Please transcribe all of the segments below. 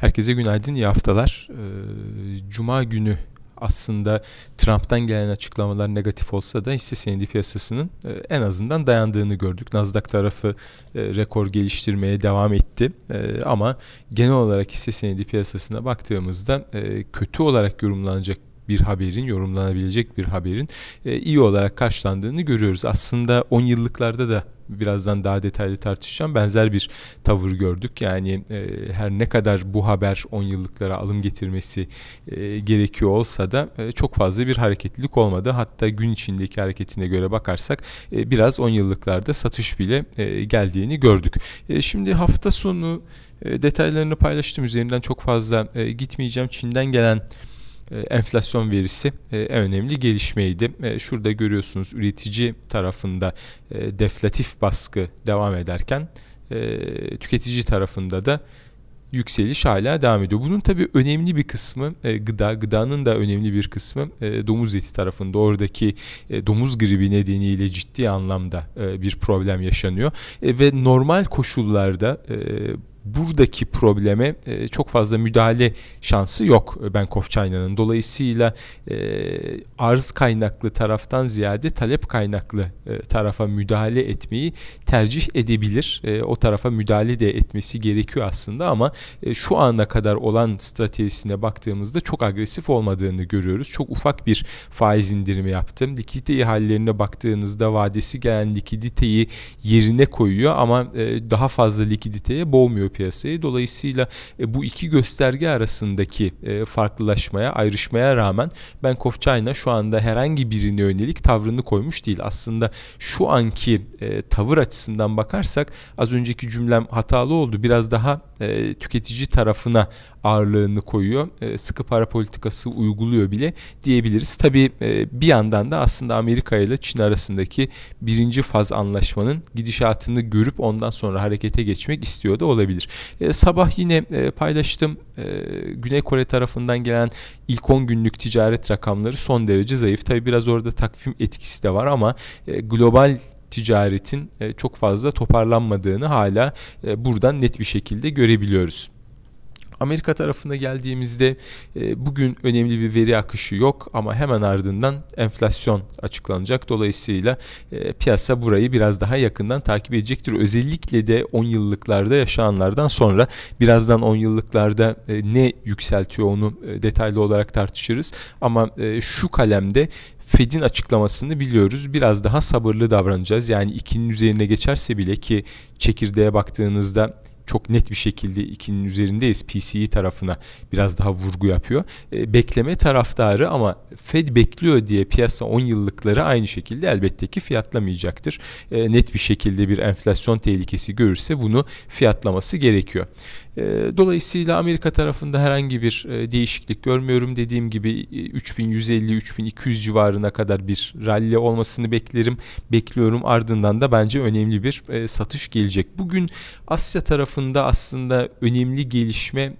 Herkese günaydın, iyi haftalar. Ee, Cuma günü aslında Trump'tan gelen açıklamalar negatif olsa da hisse senedi piyasasının e, en azından dayandığını gördük. Nasdaq tarafı e, rekor geliştirmeye devam etti e, ama genel olarak hisse senedi piyasasına baktığımızda kötü olarak yorumlanacak bir haberin, yorumlanabilecek bir haberin iyi olarak karşılandığını görüyoruz. Aslında 10 yıllıklarda da birazdan daha detaylı tartışacağım. Benzer bir tavır gördük. Yani e, her ne kadar bu haber 10 yıllıklara alım getirmesi e, gerekiyor olsa da e, çok fazla bir hareketlilik olmadı. Hatta gün içindeki hareketine göre bakarsak e, biraz 10 yıllıklarda satış bile e, geldiğini gördük. E, şimdi hafta sonu e, detaylarını paylaştım. Üzerinden çok fazla e, gitmeyeceğim. Çin'den gelen e, enflasyon verisi e, en önemli gelişmeydi. E, şurada görüyorsunuz üretici tarafında deflatif baskı devam ederken tüketici tarafında da yükseliş hala devam ediyor. Bunun tabii önemli bir kısmı gıda, gıdanın da önemli bir kısmı domuz eti tarafında. Oradaki domuz gribi nedeniyle ciddi anlamda bir problem yaşanıyor. ve normal koşullarda buradaki probleme e, çok fazla müdahale şansı yok Bank of Dolayısıyla e, arz kaynaklı taraftan ziyade talep kaynaklı e, tarafa müdahale etmeyi tercih edebilir. o tarafa müdahale de etmesi gerekiyor aslında ama şu ana kadar olan stratejisine baktığımızda çok agresif olmadığını görüyoruz. Çok ufak bir faiz indirimi yaptım. Likidite ihallerine baktığınızda vadesi gelen likiditeyi yerine koyuyor ama daha fazla likiditeye boğmuyor getiriyor Dolayısıyla e, bu iki gösterge arasındaki e, farklılaşmaya, ayrışmaya rağmen Bank of China şu anda herhangi birine yönelik tavrını koymuş değil. Aslında şu anki e, tavır açısından bakarsak az önceki cümlem hatalı oldu. Biraz daha e, tüketici tarafına ağırlığını koyuyor. E, sıkı para politikası uyguluyor bile diyebiliriz. Tabii e, bir yandan da aslında Amerika ile Çin arasındaki birinci faz anlaşmanın gidişatını görüp ondan sonra harekete geçmek istiyor da olabilir. sabah yine paylaştım Güney Kore tarafından gelen ilk 10 günlük ticaret rakamları son derece zayıf. Tabii biraz orada takvim etkisi de var ama global ticaretin e, çok fazla toparlanmadığını hala e, buradan net bir şekilde görebiliyoruz. Amerika tarafına geldiğimizde e, bugün önemli bir veri akışı yok ama hemen ardından enflasyon açıklanacak. Dolayısıyla e, piyasa burayı biraz daha yakından takip edecektir. Özellikle de 10 yıllıklarda yaşananlardan sonra birazdan 10 yıllıklarda e, ne yükseltiyor onu detaylı olarak tartışırız. Ama şu kalemde Fed'in açıklamasını biliyoruz. Biraz daha sabırlı davranacağız. Yani ikinin üzerine geçerse bile ki çekirdeğe baktığınızda çok net bir şekilde 2'nin üzerindeyiz. PCE tarafına biraz daha vurgu yapıyor. E, bekleme taraftarı ama Fed bekliyor diye piyasa 10 yıllıkları aynı şekilde elbette ki fiyatlamayacaktır. E, net bir şekilde bir enflasyon tehlikesi görürse bunu fiyatlaması gerekiyor. Ee, dolayısıyla Amerika tarafında herhangi bir e, değişiklik görmüyorum. Dediğim gibi 3150-3200 e, civarına kadar bir rally olmasını beklerim. Bekliyorum ardından da bence önemli bir e, satış gelecek. Bugün Asya tarafında aslında önemli gelişme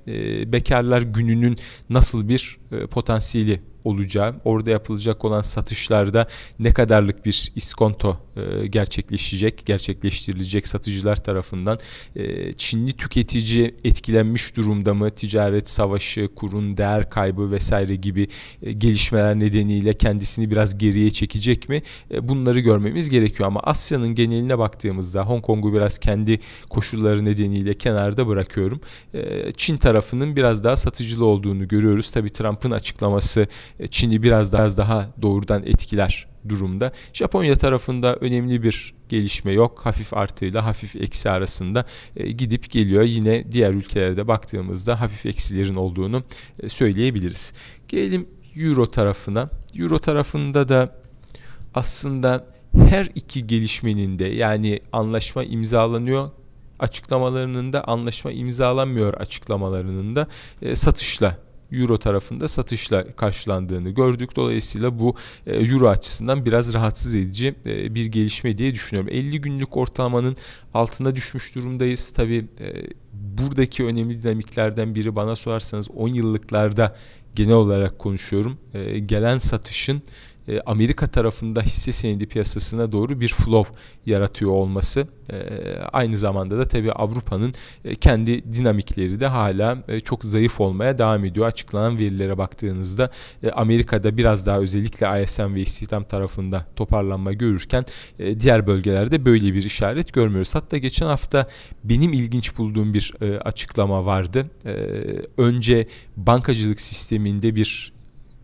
bekarlar gününün nasıl bir potansiyeli olacağım. Orada yapılacak olan satışlarda ne kadarlık bir iskonto e, gerçekleşecek, gerçekleştirilecek satıcılar tarafından. E, Çinli tüketici etkilenmiş durumda mı? Ticaret savaşı, kurun değer kaybı vesaire gibi e, gelişmeler nedeniyle kendisini biraz geriye çekecek mi? bunları görmemiz gerekiyor ama Asya'nın geneline baktığımızda Hong Kong'u biraz kendi koşulları nedeniyle kenarda bırakıyorum. Çin tarafının biraz daha satıcılı olduğunu görüyoruz. Tabii Trump'ın açıklaması e, Çin'i biraz daha, daha doğrudan etkiler durumda. Japonya tarafında önemli bir gelişme yok. Hafif artıyla hafif eksi arasında e, gidip geliyor. Yine diğer ülkelere de baktığımızda hafif eksilerin olduğunu e, söyleyebiliriz. Gelelim Euro tarafına. Euro tarafında da aslında her iki gelişmenin de yani anlaşma imzalanıyor açıklamalarının da anlaşma imzalanmıyor açıklamalarının da satışla euro tarafında satışla karşılandığını gördük. Dolayısıyla bu e, euro açısından biraz rahatsız edici e, bir gelişme diye düşünüyorum. 50 günlük ortalamanın altında düşmüş durumdayız. Tabi e, buradaki önemli dinamiklerden biri bana sorarsanız 10 yıllıklarda genel olarak konuşuyorum. Gelen satışın e, Amerika tarafında hisse senedi piyasasına doğru bir flow yaratıyor olması e, aynı zamanda da tabii Avrupa'nın e, kendi dinamikleri de hala çok zayıf olmaya devam ediyor. Açıklanan verilere baktığınızda Amerika'da biraz daha özellikle ISM ve istihdam tarafında toparlanma görürken diğer bölgelerde böyle bir işaret görmüyoruz. Hatta geçen hafta benim ilginç bulduğum bir açıklama vardı. önce bankacılık sisteminde bir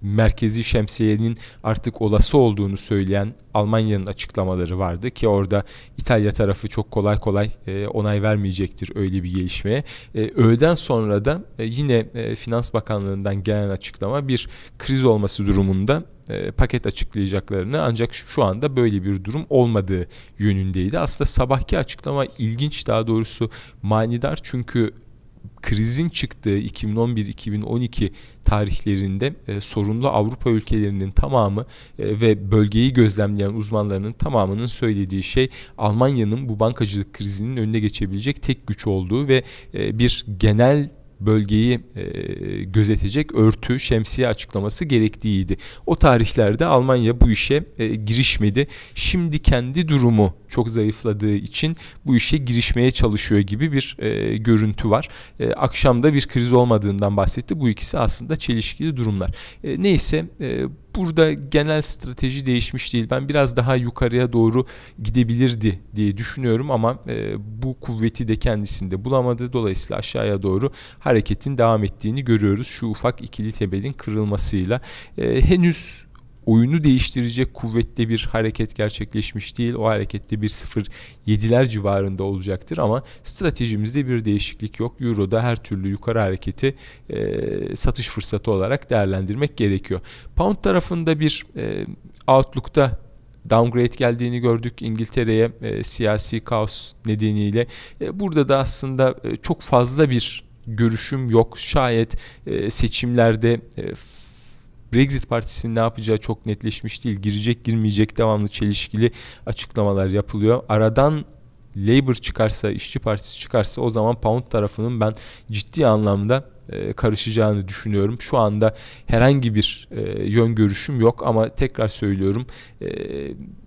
merkezi şemsiyenin artık olası olduğunu söyleyen Almanya'nın açıklamaları vardı ki orada İtalya tarafı çok kolay kolay e, onay vermeyecektir öyle bir gelişmeye. E, öğleden sonra da e, yine e, Finans Bakanlığı'ndan gelen açıklama bir kriz olması durumunda e, paket açıklayacaklarını ancak şu, şu anda böyle bir durum olmadığı yönündeydi. Aslında sabahki açıklama ilginç daha doğrusu manidar çünkü krizin çıktığı 2011-2012 tarihlerinde e, sorunlu Avrupa ülkelerinin tamamı e, ve bölgeyi gözlemleyen uzmanlarının tamamının söylediği şey Almanya'nın bu bankacılık krizinin önüne geçebilecek tek güç olduğu ve e, bir genel bölgeyi e, gözetecek örtü, şemsiye açıklaması gerektiğiydi. O tarihlerde Almanya bu işe e, girişmedi. Şimdi kendi durumu çok zayıfladığı için bu işe girişmeye çalışıyor gibi bir e, görüntü var. akşamda bir kriz olmadığından bahsetti. Bu ikisi aslında çelişkili durumlar. neyse e, burada genel strateji değişmiş değil. Ben biraz daha yukarıya doğru gidebilirdi diye düşünüyorum ama e, bu kuvveti de kendisinde bulamadı. Dolayısıyla aşağıya doğru hareketin devam ettiğini görüyoruz. Şu ufak ikili tebelin kırılmasıyla e, henüz oyunu değiştirecek kuvvette bir hareket gerçekleşmiş değil. O harekette 1.07'ler civarında olacaktır ama stratejimizde bir değişiklik yok. Euro'da her türlü yukarı hareketi e, satış fırsatı olarak değerlendirmek gerekiyor. Pound tarafında bir e, Outlook'ta downgrade geldiğini gördük İngiltere'ye e, siyasi kaos nedeniyle. E, burada da aslında e, çok fazla bir görüşüm yok. Şayet e, seçimlerde e, Brexit Partisi'nin ne yapacağı çok netleşmiş değil. Girecek girmeyecek devamlı çelişkili açıklamalar yapılıyor. Aradan Labour çıkarsa, işçi Partisi çıkarsa o zaman Pound tarafının ben ciddi anlamda e, karışacağını düşünüyorum. Şu anda herhangi bir e, yön görüşüm yok ama tekrar söylüyorum e,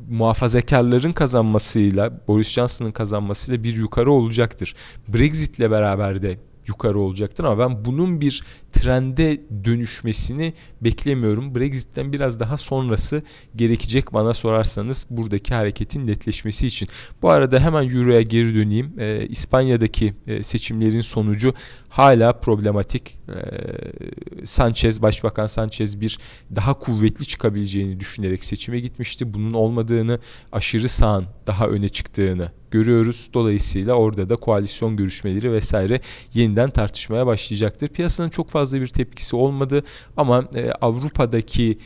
muhafazakarların kazanmasıyla Boris Johnson'ın kazanmasıyla bir yukarı olacaktır. Brexit'le beraber de yukarı olacaktır ama ben bunun bir trende dönüşmesini beklemiyorum. Brexit'ten biraz daha sonrası gerekecek bana sorarsanız buradaki hareketin netleşmesi için. Bu arada hemen Euro'ya geri döneyim. Ee, e, İspanya'daki seçimlerin sonucu hala problematik. E, Sanchez, Başbakan Sanchez bir daha kuvvetli çıkabileceğini düşünerek seçime gitmişti. Bunun olmadığını, aşırı sağın daha öne çıktığını görüyoruz. Dolayısıyla orada da koalisyon görüşmeleri vesaire yeniden tartışmaya başlayacaktır. Piyasanın çok fazla bir tepkisi olmadı ama e, Avrupa'daki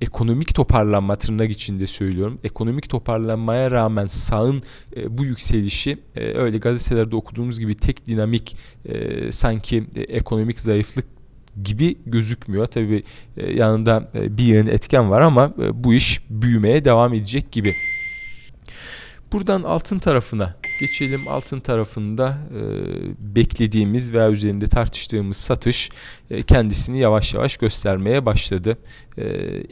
ekonomik toparlanma tırnak içinde söylüyorum. Ekonomik toparlanmaya rağmen sağın e, bu yükselişi e, öyle gazetelerde okuduğumuz gibi tek dinamik e, sanki e, ekonomik zayıflık gibi gözükmüyor. Tabii e, yanında e, bir yığın etken var ama e, bu iş büyümeye devam edecek gibi. Buradan altın tarafına geçelim. Altın tarafında e, beklediğimiz veya üzerinde tartıştığımız satış e, kendisini yavaş yavaş göstermeye başladı. E,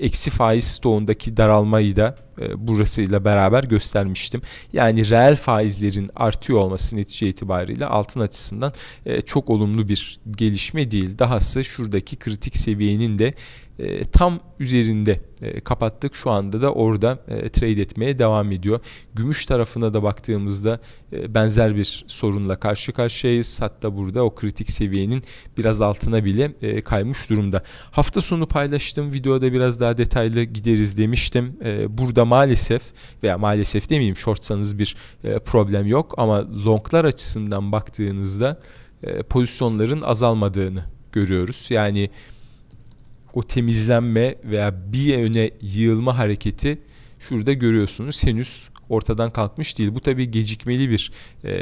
eksi faiz stoğundaki daralmayı da e, burasıyla beraber göstermiştim. Yani reel faizlerin artıyor olması netice itibariyle altın açısından e, çok olumlu bir gelişme değil. Dahası şuradaki kritik seviyenin de e, tam üzerinde kapattık. Şu anda da orada trade etmeye devam ediyor. Gümüş tarafına da baktığımızda benzer bir sorunla karşı karşıyayız. Hatta burada o kritik seviyenin biraz altına bile kaymış durumda. Hafta sonu paylaştığım videoda biraz daha detaylı gideriz demiştim. burada burada maalesef veya maalesef demeyeyim shortsanız bir e, problem yok ama longlar açısından baktığınızda e, pozisyonların azalmadığını görüyoruz. Yani o temizlenme veya bir öne yığılma hareketi şurada görüyorsunuz henüz ortadan kalkmış değil. Bu tabii gecikmeli bir e,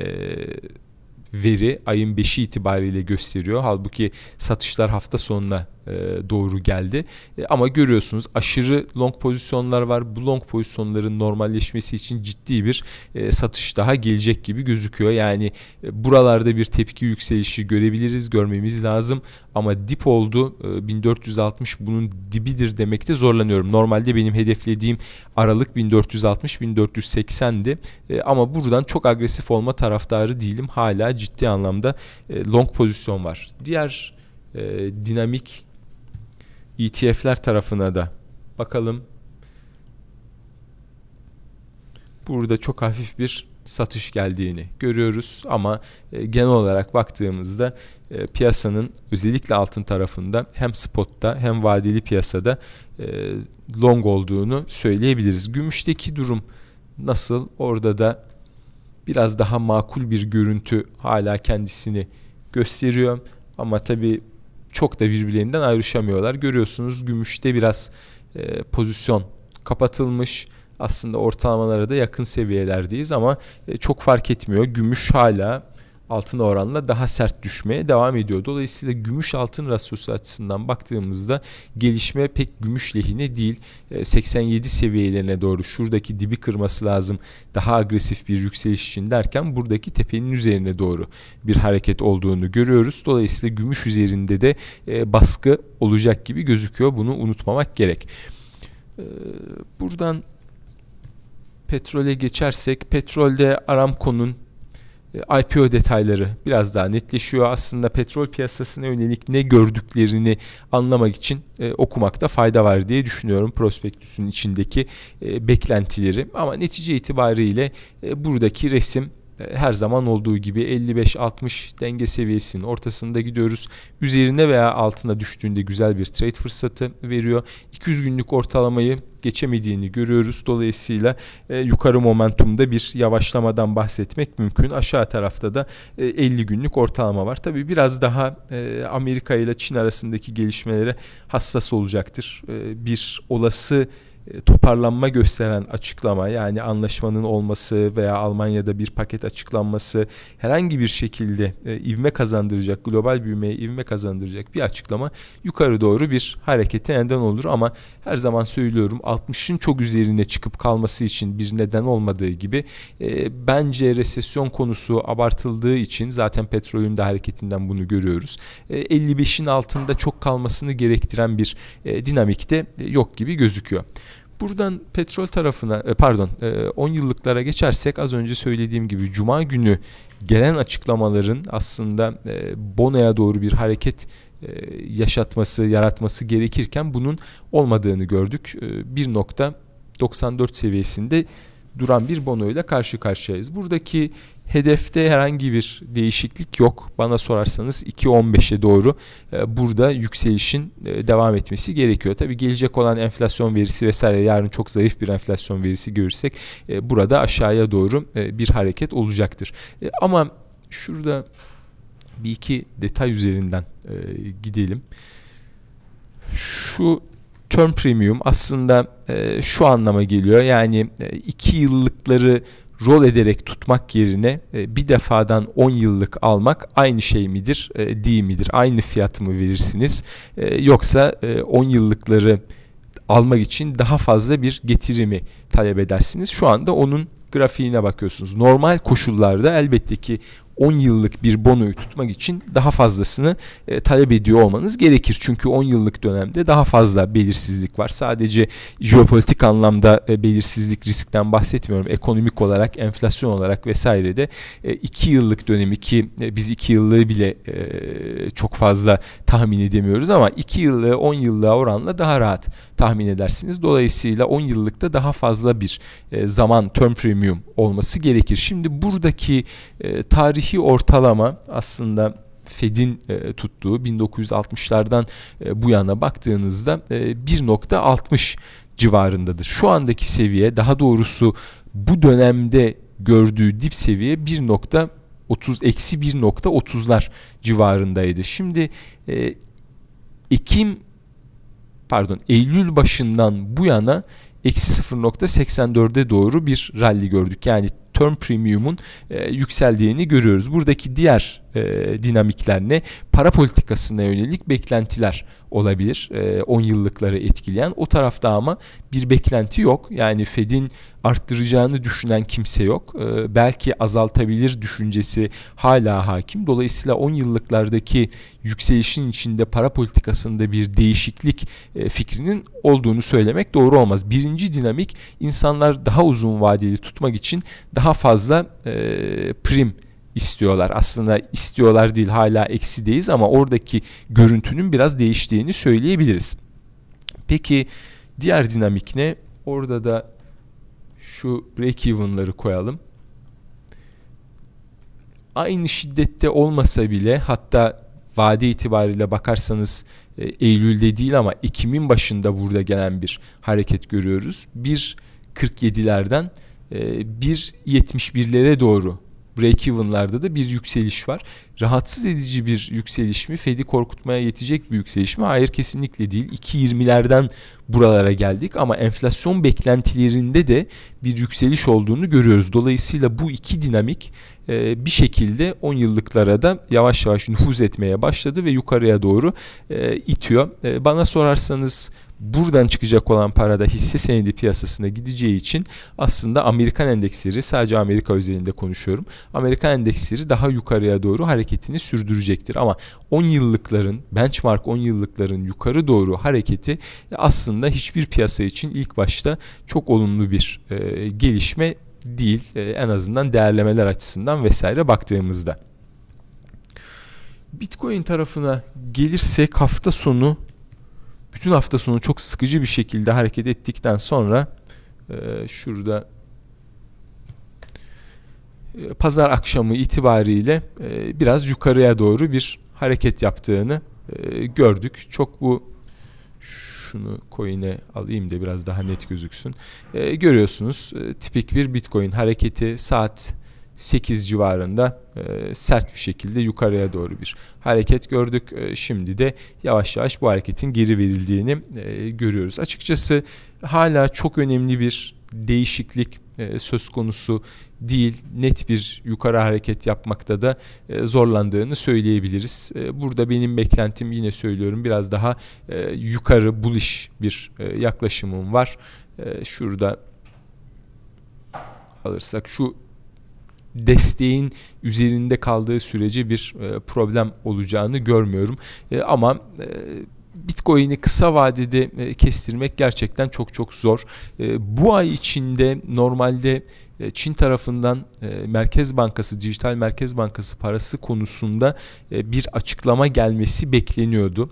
veri ayın 5'i itibariyle gösteriyor. Halbuki satışlar hafta sonuna e, doğru geldi. E, ama görüyorsunuz aşırı long pozisyonlar var. Bu long pozisyonların normalleşmesi için ciddi bir e, satış daha gelecek gibi gözüküyor. Yani buralarda bir tepki yükselişi görebiliriz, görmemiz lazım. Ama dip oldu. 1460 bunun dibidir demekte zorlanıyorum. Normalde benim hedeflediğim aralık 1460-1480'di. Ama buradan çok agresif olma taraftarı değilim. Hala ciddi anlamda long pozisyon var. Diğer dinamik ETF'ler tarafına da bakalım. Burada çok hafif bir satış geldiğini görüyoruz ama e, genel olarak baktığımızda e, piyasanın özellikle altın tarafında hem spotta hem vadeli piyasada e, long olduğunu söyleyebiliriz. Gümüşteki durum nasıl? Orada da biraz daha makul bir görüntü hala kendisini gösteriyor. Ama tabi çok da birbirlerinden ayrışamıyorlar. Görüyorsunuz gümüşte biraz e, pozisyon kapatılmış. Aslında ortalamalara da yakın seviyelerdeyiz ama e, çok fark etmiyor. Gümüş hala altın oranla daha sert düşmeye devam ediyor. Dolayısıyla gümüş altın rasyosu açısından baktığımızda gelişme pek gümüş lehine değil. 87 ee, seviyelerine doğru şuradaki dibi kırması lazım daha agresif bir yükseliş için derken buradaki tepenin üzerine doğru bir hareket olduğunu görüyoruz. Dolayısıyla gümüş üzerinde de e, baskı olacak gibi gözüküyor. Bunu unutmamak gerek. Ee, buradan petrole geçersek petrolde Aramco'nun e, IPO detayları biraz daha netleşiyor. Aslında petrol piyasasına yönelik ne gördüklerini anlamak için e, okumakta fayda var diye düşünüyorum prospektüsün içindeki e, beklentileri. Ama netice itibariyle e, buradaki resim e, her zaman olduğu gibi 55-60 denge seviyesinin ortasında gidiyoruz. Üzerine veya altına düştüğünde güzel bir trade fırsatı veriyor. 200 günlük ortalamayı geçemediğini görüyoruz. Dolayısıyla e, yukarı momentumda bir yavaşlamadan bahsetmek mümkün. Aşağı tarafta da e, 50 günlük ortalama var. Tabii biraz daha e, Amerika ile Çin arasındaki gelişmelere hassas olacaktır. E, bir olası e, toparlanma gösteren açıklama yani anlaşmanın olması veya Almanya'da bir paket açıklanması herhangi bir şekilde e, ivme kazandıracak global büyümeye ivme kazandıracak bir açıklama yukarı doğru bir harekete neden olur ama her zaman söylüyorum 60'ın çok üzerine çıkıp kalması için bir neden olmadığı gibi e, bence resesyon konusu abartıldığı için zaten petrolün de hareketinden bunu görüyoruz. 55'in altında çok kalmasını gerektiren bir e, dinamikte yok gibi gözüküyor. Buradan petrol tarafına e, pardon 10 e, yıllıklara geçersek az önce söylediğim gibi cuma günü gelen açıklamaların aslında e, bonoya doğru bir hareket yaşatması, yaratması gerekirken bunun olmadığını gördük. 1.94 seviyesinde duran bir bono ile karşı karşıyayız. Buradaki hedefte herhangi bir değişiklik yok. Bana sorarsanız 2.15'e doğru e, burada yükselişin e, devam etmesi gerekiyor. Tabii gelecek olan enflasyon verisi vesaire yarın çok zayıf bir enflasyon verisi görürsek e, burada aşağıya doğru bir hareket olacaktır. Ama şurada bir iki detay üzerinden gidelim. Şu term premium aslında e, şu anlama geliyor. Yani 2 e, yıllıkları rol ederek tutmak yerine e, bir defadan 10 yıllık almak aynı şey midir, e, değil midir? Aynı fiyat mı verirsiniz? E, yoksa e, yıllıkları almak için daha fazla bir getirimi talep edersiniz. Şu anda onun grafiğine bakıyorsunuz. Normal koşullarda elbette ki 10 yıllık bir bonoyu tutmak için daha fazlasını e, talep ediyor olmanız gerekir. Çünkü 10 yıllık dönemde daha fazla belirsizlik var. Sadece jeopolitik anlamda e, belirsizlik riskten bahsetmiyorum. Ekonomik olarak, enflasyon olarak vesaire de 2 e, yıllık dönemi ki e, biz 2 yıllığı bile e, çok fazla tahmin edemiyoruz ama 2 yıllığı 10 yıllığa oranla daha rahat tahmin edersiniz. Dolayısıyla 10 yıllıkta daha fazla bir e, zaman term premium olması gerekir. Şimdi buradaki e, tarih tarihi ortalama aslında Fed'in e, tuttuğu 1960'lardan e, bu yana baktığınızda e, 1.60 civarındadır. Şu andaki seviye daha doğrusu bu dönemde gördüğü dip seviye 1.30 eksi 1.30'lar civarındaydı. Şimdi e, Ekim pardon Eylül başından bu yana eksi 0.84'e doğru bir rally gördük. Yani term premium'un e, yükseldiğini görüyoruz. Buradaki diğer e, dinamiklerine, para politikasına yönelik beklentiler olabilir. E, 10 yıllıkları etkileyen o tarafta ama bir beklenti yok. Yani Fed'in arttıracağını düşünen kimse yok. E, belki azaltabilir düşüncesi hala hakim. Dolayısıyla 10 yıllıklardaki yükselişin içinde para politikasında bir değişiklik e, fikrinin olduğunu söylemek doğru olmaz. Birinci dinamik insanlar daha uzun vadeli tutmak için daha fazla e, prim istiyorlar. Aslında istiyorlar değil hala eksideyiz ama oradaki görüntünün biraz değiştiğini söyleyebiliriz. Peki diğer dinamik ne? Orada da şu break-even'ları koyalım. Aynı şiddette olmasa bile hatta vade itibariyle bakarsanız e, Eylül'de değil ama Ekim'in başında burada gelen bir hareket görüyoruz. 1.47'lerden 1.71'lere e, doğru break-even'larda da bir yükseliş var. Rahatsız edici bir yükseliş mi? Fed'i korkutmaya yetecek bir yükseliş mi? Hayır kesinlikle değil. 2.20'lerden buralara geldik ama enflasyon beklentilerinde de bir yükseliş olduğunu görüyoruz. Dolayısıyla bu iki dinamik e, bir şekilde 10 yıllıklara da yavaş yavaş nüfuz etmeye başladı ve yukarıya doğru e, itiyor. E, bana sorarsanız buradan çıkacak olan parada hisse senedi piyasasına gideceği için aslında Amerikan endeksleri sadece Amerika özelinde konuşuyorum. Amerikan endeksleri daha yukarıya doğru hareketini sürdürecektir. Ama 10 yıllıkların benchmark 10 yıllıkların yukarı doğru hareketi aslında hiçbir piyasa için ilk başta çok olumlu bir e, gelişme değil. E, en azından değerlemeler açısından vesaire baktığımızda. Bitcoin tarafına gelirsek hafta sonu bütün hafta sonu çok sıkıcı bir şekilde hareket ettikten sonra e, şurada e, pazar akşamı itibariyle e, biraz yukarıya doğru bir hareket yaptığını gördük. Çok bu şunu coin'e alayım da biraz daha net gözüksün. görüyorsunuz tipik bir bitcoin hareketi saat 8 civarında e, sert bir şekilde yukarıya doğru bir hareket gördük. E, şimdi de yavaş yavaş bu hareketin geri verildiğini e, görüyoruz. Açıkçası hala çok önemli bir değişiklik söz konusu değil. Net bir yukarı hareket yapmakta da zorlandığını söyleyebiliriz. burada benim beklentim yine söylüyorum biraz daha yukarı bullish bir yaklaşımım var. şurada alırsak şu desteğin üzerinde kaldığı sürece bir e, problem olacağını görmüyorum. E, ama e, Bitcoin'i kısa vadede kestirmek gerçekten çok çok zor. Bu ay içinde normalde Çin tarafından Merkez Bankası, Dijital Merkez Bankası parası konusunda bir açıklama gelmesi bekleniyordu.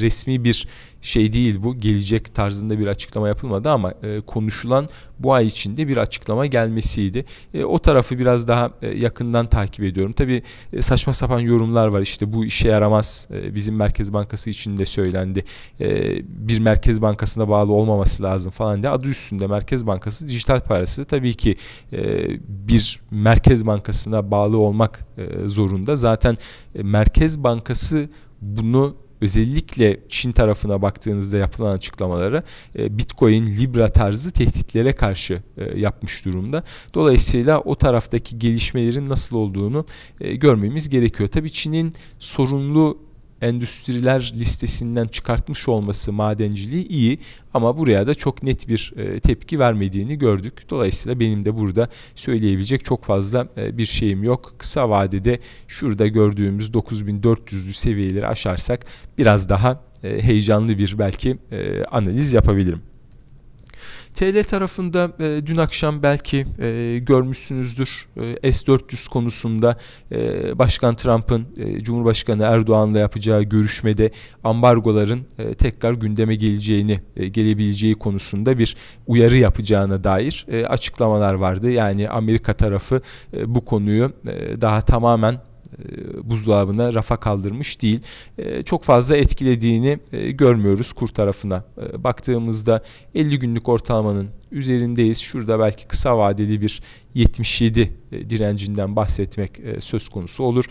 Resmi bir şey değil bu, gelecek tarzında bir açıklama yapılmadı ama konuşulan bu ay içinde bir açıklama gelmesiydi. E, o tarafı biraz daha e, yakından takip ediyorum. Tabi e, saçma sapan yorumlar var işte bu işe yaramaz e, bizim Merkez Bankası için de söylendi. E, bir Merkez Bankası'na bağlı olmaması lazım falan diye adı üstünde Merkez Bankası dijital parası tabii ki e, bir Merkez Bankası'na bağlı olmak e, zorunda. Zaten e, Merkez Bankası bunu özellikle Çin tarafına baktığınızda yapılan açıklamaları e, Bitcoin, Libra tarzı tehditlere karşı e, yapmış durumda. Dolayısıyla o taraftaki gelişmelerin nasıl olduğunu e, görmemiz gerekiyor. Tabii Çin'in sorunlu endüstriler listesinden çıkartmış olması madenciliği iyi ama buraya da çok net bir e, tepki vermediğini gördük. Dolayısıyla benim de burada söyleyebilecek çok fazla e, bir şeyim yok. Kısa vadede şurada gördüğümüz 9400'lü seviyeleri aşarsak biraz daha e, heyecanlı bir belki analiz yapabilirim. TL tarafında e, dün akşam belki e, görmüşsünüzdür e, S-400 konusunda e, Başkan Trump'ın e, Cumhurbaşkanı Erdoğan'la yapacağı görüşmede ambargoların e, tekrar gündeme geleceğini, e, gelebileceği konusunda bir uyarı yapacağına dair e, açıklamalar vardı. Yani Amerika tarafı e, bu konuyu e, daha tamamen e, buzdolabına rafa kaldırmış değil. E, çok fazla etkilediğini e, görmüyoruz kur tarafına. Baktığımızda 50 günlük ortalamanın üzerindeyiz. Şurada belki kısa vadeli bir 77 direncinden bahsetmek söz konusu olur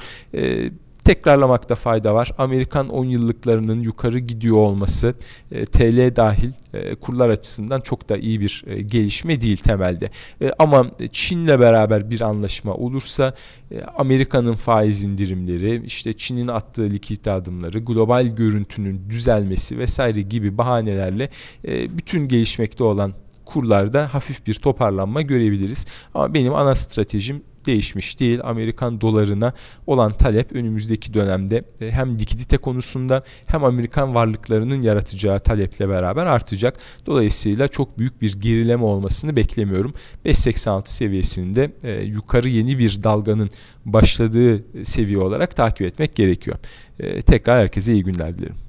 tekrarlamakta fayda var. Amerikan 10 yıllıklarının yukarı gidiyor olması e, TL dahil e, kurlar açısından çok da iyi bir e, gelişme değil temelde. E, ama Çin'le beraber bir anlaşma olursa e, Amerika'nın faiz indirimleri, işte Çin'in attığı likit adımları, global görüntünün düzelmesi vesaire gibi bahanelerle e, bütün gelişmekte olan kurlarda hafif bir toparlanma görebiliriz. Ama benim ana stratejim değişmiş değil. Amerikan dolarına olan talep önümüzdeki dönemde e, hem likidite konusunda hem Amerikan varlıklarının yaratacağı taleple beraber artacak. Dolayısıyla çok büyük bir gerileme olmasını beklemiyorum. 5.86 seviyesinde e, yukarı yeni bir dalganın başladığı e, seviye olarak takip etmek gerekiyor. Tekrar herkese iyi günler dilerim.